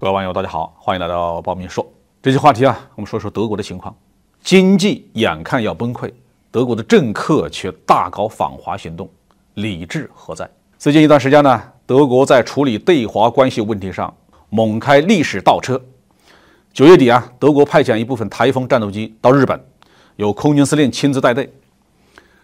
各位网友，大家好，欢迎来到《报名说》。这期话题啊，我们说说德国的情况。经济眼看要崩溃，德国的政客却大搞访华行动，理智何在？最近一段时间呢，德国在处理对华关系问题上猛开历史倒车。九月底啊，德国派遣一部分台风战斗机到日本，由空军司令亲自带队。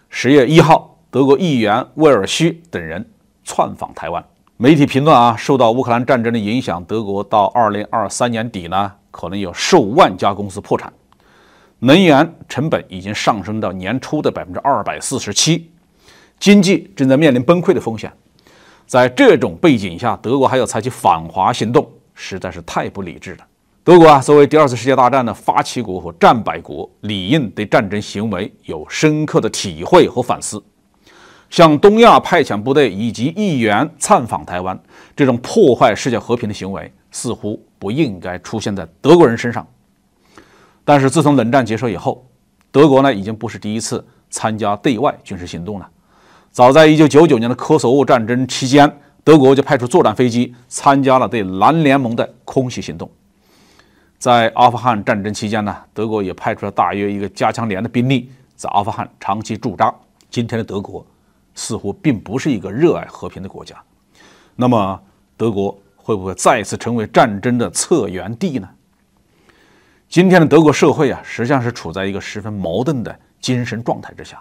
十月一号，德国议员威尔希等人窜访台湾。媒体评论啊，受到乌克兰战争的影响，德国到二零二三年底呢，可能有数万家公司破产，能源成本已经上升到年初的百分之二百四十七，经济正在面临崩溃的风险。在这种背景下，德国还要采取反华行动，实在是太不理智了。德国啊，作为第二次世界大战的发起国和战败国，理应对战争行为有深刻的体会和反思。向东亚派遣部队以及议员参访台湾，这种破坏世界和平的行为，似乎不应该出现在德国人身上。但是，自从冷战结束以后，德国呢已经不是第一次参加对外军事行动了。早在一九九九年的科索沃战争期间，德国就派出作战飞机参加了对南联盟的空袭行动。在阿富汗战争期间呢，德国也派出了大约一个加强连的兵力在阿富汗长期驻扎。今天的德国。似乎并不是一个热爱和平的国家，那么德国会不会再次成为战争的策源地呢？今天的德国社会啊，实际上是处在一个十分矛盾的精神状态之下。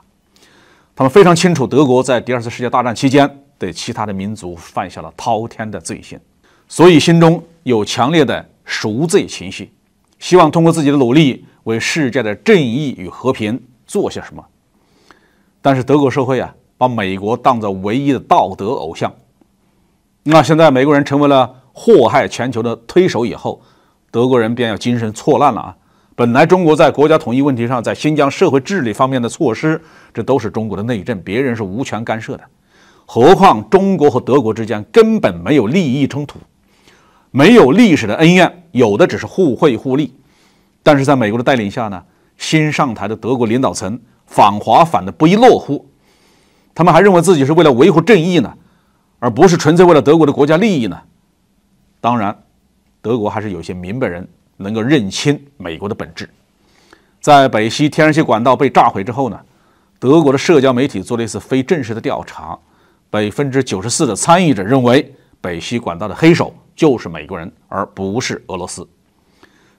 他们非常清楚德国在第二次世界大战期间对其他的民族犯下了滔天的罪行，所以心中有强烈的赎罪情绪，希望通过自己的努力为世界的正义与和平做些什么。但是德国社会啊。把美国当做唯一的道德偶像，那现在美国人成为了祸害全球的推手以后，德国人便要精神错乱了啊！本来中国在国家统一问题上，在新疆社会治理方面的措施，这都是中国的内政，别人是无权干涉的。何况中国和德国之间根本没有利益冲突，没有历史的恩怨，有的只是互惠互利。但是在美国的带领下呢，新上台的德国领导层反华反得不亦乐乎。他们还认为自己是为了维护正义呢，而不是纯粹为了德国的国家利益呢。当然，德国还是有些明白人能够认清美国的本质。在北溪天然气管道被炸毁之后呢，德国的社交媒体做了一次非正式的调查，百分之九十四的参与者认为北溪管道的黑手就是美国人，而不是俄罗斯。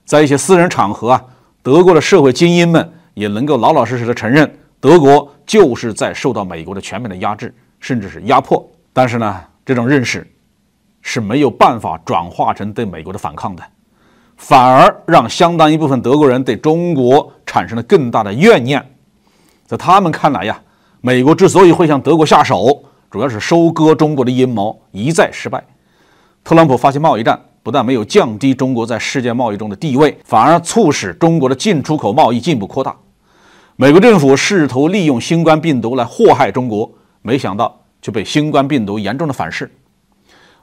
在一些私人场合啊，德国的社会精英们也能够老老实实的承认。德国就是在受到美国的全面的压制，甚至是压迫，但是呢，这种认识是没有办法转化成对美国的反抗的，反而让相当一部分德国人对中国产生了更大的怨念。在他们看来呀，美国之所以会向德国下手，主要是收割中国的阴谋一再失败。特朗普发起贸易战，不但没有降低中国在世界贸易中的地位，反而促使中国的进出口贸易进一步扩大。美国政府试图利用新冠病毒来祸害中国，没想到却被新冠病毒严重的反噬。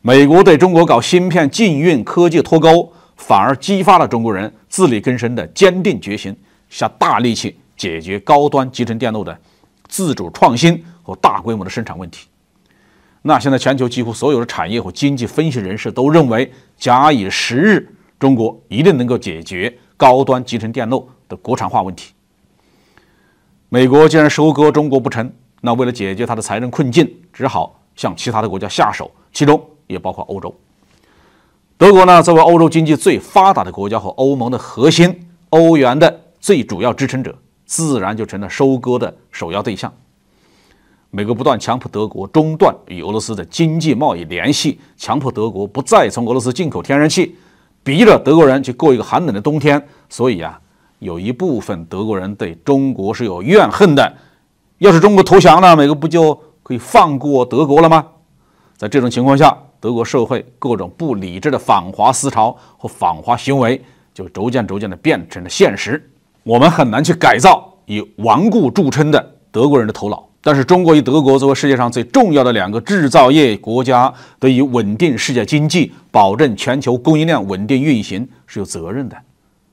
美国对中国搞芯片禁运、科技脱钩，反而激发了中国人自力更生的坚定决心，下大力气解决高端集成电路的自主创新和大规模的生产问题。那现在，全球几乎所有的产业和经济分析人士都认为，假以时日，中国一定能够解决高端集成电路的国产化问题。美国既然收割中国不成，那为了解决他的财政困境，只好向其他的国家下手，其中也包括欧洲。德国呢，作为欧洲经济最发达的国家和欧盟的核心、欧元的最主要支撑者，自然就成了收割的首要对象。美国不断强迫德国中断与俄罗斯的经济贸易联系，强迫德国不再从俄罗斯进口天然气，逼着德国人去过一个寒冷的冬天。所以啊。有一部分德国人对中国是有怨恨的，要是中国投降了，美国不就可以放过德国了吗？在这种情况下，德国社会各种不理智的反华思潮和反华行为就逐渐逐渐地变成了现实。我们很难去改造以顽固著称的德国人的头脑，但是中国与德国作为世界上最重要的两个制造业国家，得以稳定世界经济、保证全球供应量稳定运行是有责任的。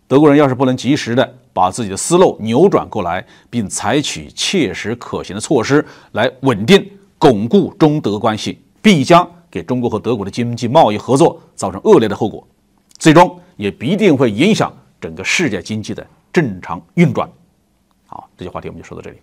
德国人要是不能及时的把自己的思路扭转过来，并采取切实可行的措施来稳定巩固中德关系，必将给中国和德国的经济贸易合作造成恶劣的后果，最终也必定会影响整个世界经济的正常运转。好，这些话题我们就说到这里。